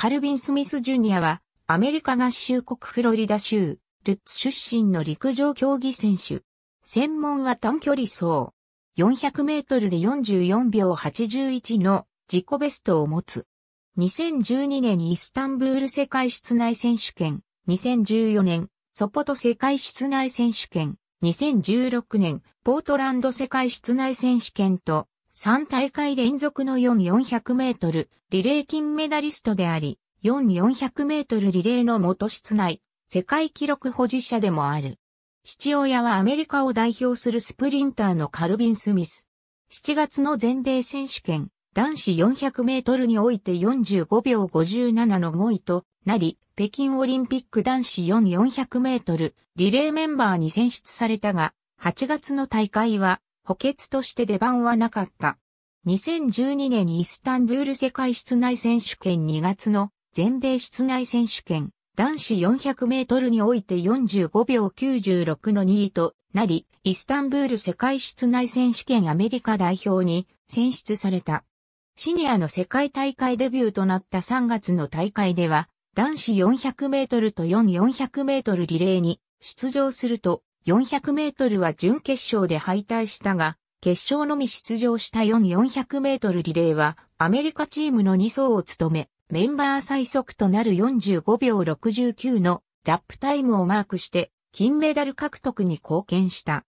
カルビン・スミス・ジュニアは、アメリカ合衆国フロリダ州、ルッツ出身の陸上競技選手。専門は短距離走。400メートルで44秒81の自己ベストを持つ。2012年イスタンブール世界室内選手権、2014年ソポト世界室内選手権、2016年ポートランド世界室内選手権と3大会連続の4400メートルリレー金メダリストであり、4400メートルリレーの元室内、世界記録保持者でもある。父親はアメリカを代表するスプリンターのカルビン・スミス。7月の全米選手権、男子400メートルにおいて45秒57の5位となり、北京オリンピック男子4 400メートルリレーメンバーに選出されたが、8月の大会は補欠として出番はなかった。2012年イスタンブール世界室内選手権2月の全米室内選手権男子400メートルにおいて45秒96の2位となり、イスタンブール世界室内選手権アメリカ代表に選出された。シニアの世界大会デビューとなった3月の大会では、男子400メートルと4400メートルリレーに出場すると、400メートルは準決勝で敗退したが、決勝のみ出場した4400メートルリレーは、アメリカチームの2走を務め、メンバー最速となる45秒69のラップタイムをマークして、金メダル獲得に貢献した。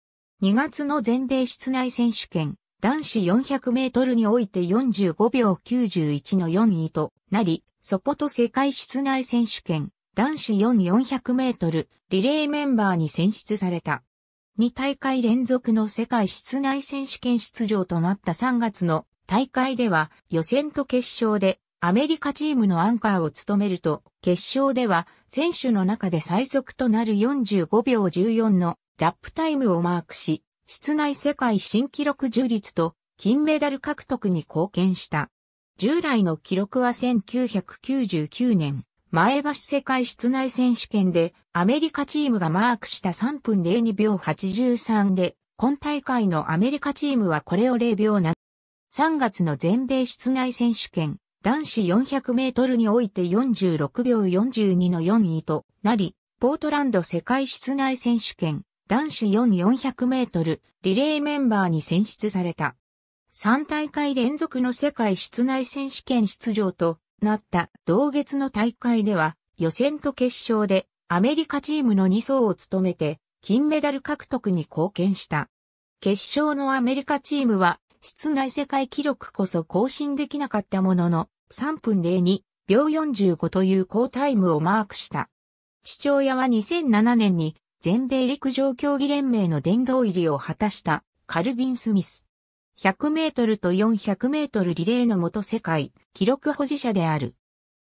2月の全米室内選手権、男子400メートルにおいて45秒91の4位となり、ソポト世界室内選手権、男子4400メートルリレーメンバーに選出された。2大会連続の世界室内選手権出場となった3月の大会では予選と決勝でアメリカチームのアンカーを務めると、決勝では選手の中で最速となる45秒14のラップタイムをマークし、室内世界新記録樹立と金メダル獲得に貢献した。従来の記録は1999年前橋世界室内選手権でアメリカチームがマークした3分02秒83で、今大会のアメリカチームはこれを0秒7。3月の全米室内選手権、男子400メートルにおいて46秒42の4位となり、ポートランド世界室内選手権、男子4400メートル、リレーメンバーに選出された。3大会連続の世界室内選手権出場となった同月の大会では予選と決勝でアメリカチームの2層を務めて金メダル獲得に貢献した。決勝のアメリカチームは室内世界記録こそ更新できなかったものの3分02秒45という好タイムをマークした。父親は2007年に全米陸上競技連盟の殿堂入りを果たしたカルビン・スミス。100メートルと400メートルリレーの元世界記録保持者である。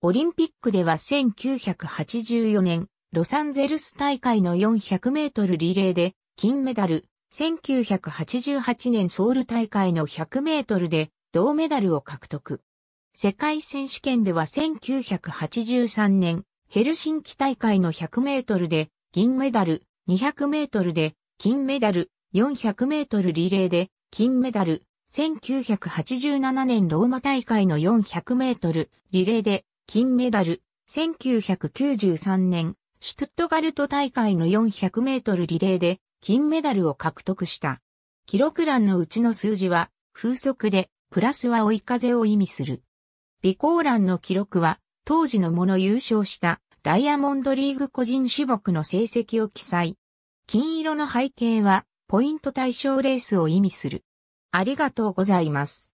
オリンピックでは1984年、ロサンゼルス大会の400メートルリレーで金メダル、1988年ソウル大会の100メートルで銅メダルを獲得。世界選手権では1983年、ヘルシンキ大会の100メートルで銀メダル、200メートルで金メダル、400メートルリレーで金メダル、1987年ローマ大会の400メートルリレーで金メダル、1993年シュトゥットガルト大会の400メートルリレーで金メダルを獲得した。記録欄のうちの数字は風速でプラスは追い風を意味する。備考欄の記録は当時のもの優勝したダイヤモンドリーグ個人種目の成績を記載。金色の背景はポイント対象レースを意味する。ありがとうございます。